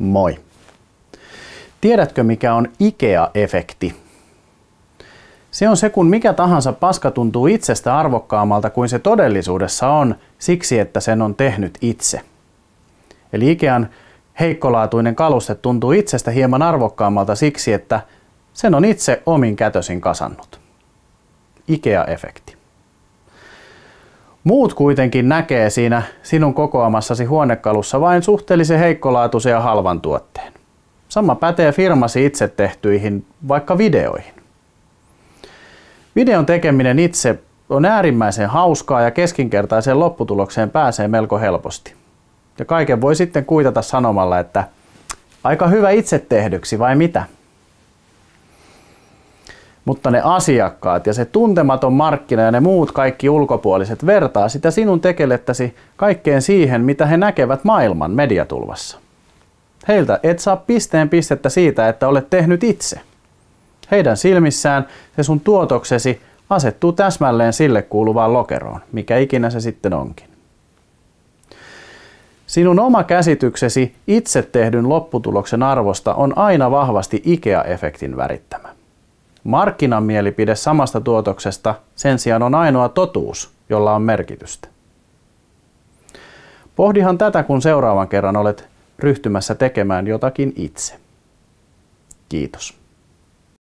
Moi! Tiedätkö mikä on IKEA-efekti? Se on se, kun mikä tahansa paska tuntuu itsestä arvokkaammalta kuin se todellisuudessa on, siksi että sen on tehnyt itse. Eli Ikean heikkolaatuinen kaluste tuntuu itsestä hieman arvokkaammalta siksi, että sen on itse omin kätösin kasannut. Ikea-efekti. Muut kuitenkin näkee siinä sinun kokoamassasi huonekalussa vain suhteellisen heikkolaatuisen ja halvan tuotteen. Sama pätee firmasi itse tehtyihin vaikka videoihin. Videon tekeminen itse on äärimmäisen hauskaa ja keskinkertaiseen lopputulokseen pääsee melko helposti. Ja kaiken voi sitten kuitata sanomalla, että aika hyvä itse tehdyksi vai mitä? mutta ne asiakkaat ja se tuntematon markkina ja ne muut kaikki ulkopuoliset vertaa sitä sinun tekellettäsi kaikkeen siihen, mitä he näkevät maailman mediatulvassa. Heiltä et saa pisteen pistettä siitä, että olet tehnyt itse. Heidän silmissään se sun tuotoksesi asettuu täsmälleen sille kuuluvaan lokeroon, mikä ikinä se sitten onkin. Sinun oma käsityksesi itse tehdyn lopputuloksen arvosta on aina vahvasti IKEA-efektin värittämä. Markkinamielipide samasta tuotoksesta sen sijaan on ainoa totuus, jolla on merkitystä. Pohdihan tätä, kun seuraavan kerran olet ryhtymässä tekemään jotakin itse. Kiitos.